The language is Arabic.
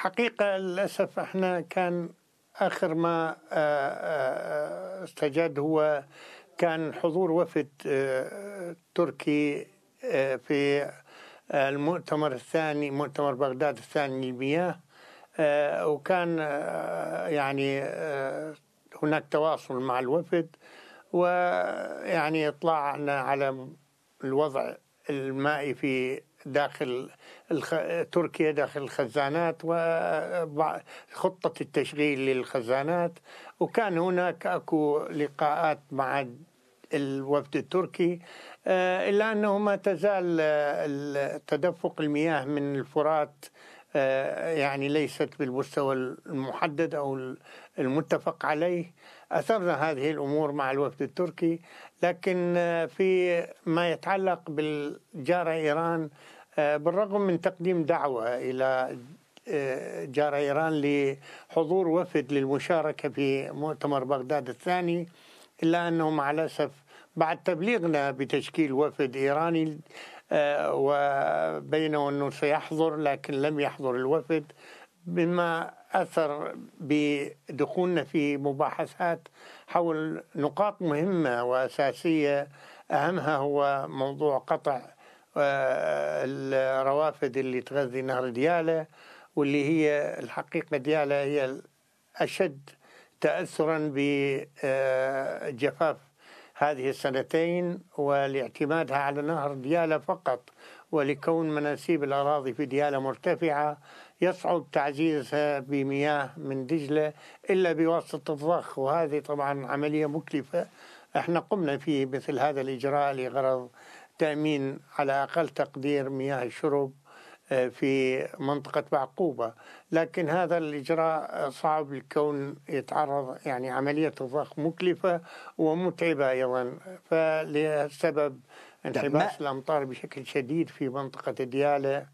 الحقيقة للأسف احنا كان آخر ما آه، آه، استجد هو كان حضور وفد آه، تركي في المؤتمر الثاني مؤتمر بغداد الثاني للمياه وكان يعني هناك تواصل مع الوفد ويعني اطلعنا على الوضع المائي في داخل تركيا داخل الخزانات وخطة التشغيل للخزانات وكان هناك أكو لقاءات مع الوفد التركي آه، إلا أنه ما تزال آه، تدفق المياه من الفرات آه، يعني ليست بالمستوى المحدد أو المتفق عليه أثرنا هذه الأمور مع الوفد التركي لكن آه، في ما يتعلق بالجارة إيران آه، بالرغم من تقديم دعوة إلى جار إيران لحضور وفد للمشاركة في مؤتمر بغداد الثاني إلا أنه مع الأسف بعد تبليغنا بتشكيل وفد إيراني آه، وبينه أنه سيحضر لكن لم يحضر الوفد مما أثر بدخولنا في مباحثات حول نقاط مهمة وأساسية أهمها هو موضوع قطع آه، الروافد اللي تغذي نهر ديالى واللي هي الحقيقة ديالى هي أشد تأثرا بجفاف آه، هذه السنتين ولاعتمادها على نهر ديالى فقط ولكون مناسيب الأراضي في ديالى مرتفعة يصعب تعزيزها بمياه من دجلة إلا بواسطة الضخ وهذه طبعا عملية مكلفة احنا قمنا في مثل هذا الإجراء لغرض تأمين على أقل تقدير مياه الشرب آه، في منطقة معقوبة لكن هذا الإجراء صعب الكون يتعرض يعني عملية الضخ مكلفة ومتعبة أيضا فلسبب نعم، انحباس الأمطار بشكل شديد في منطقة ديالة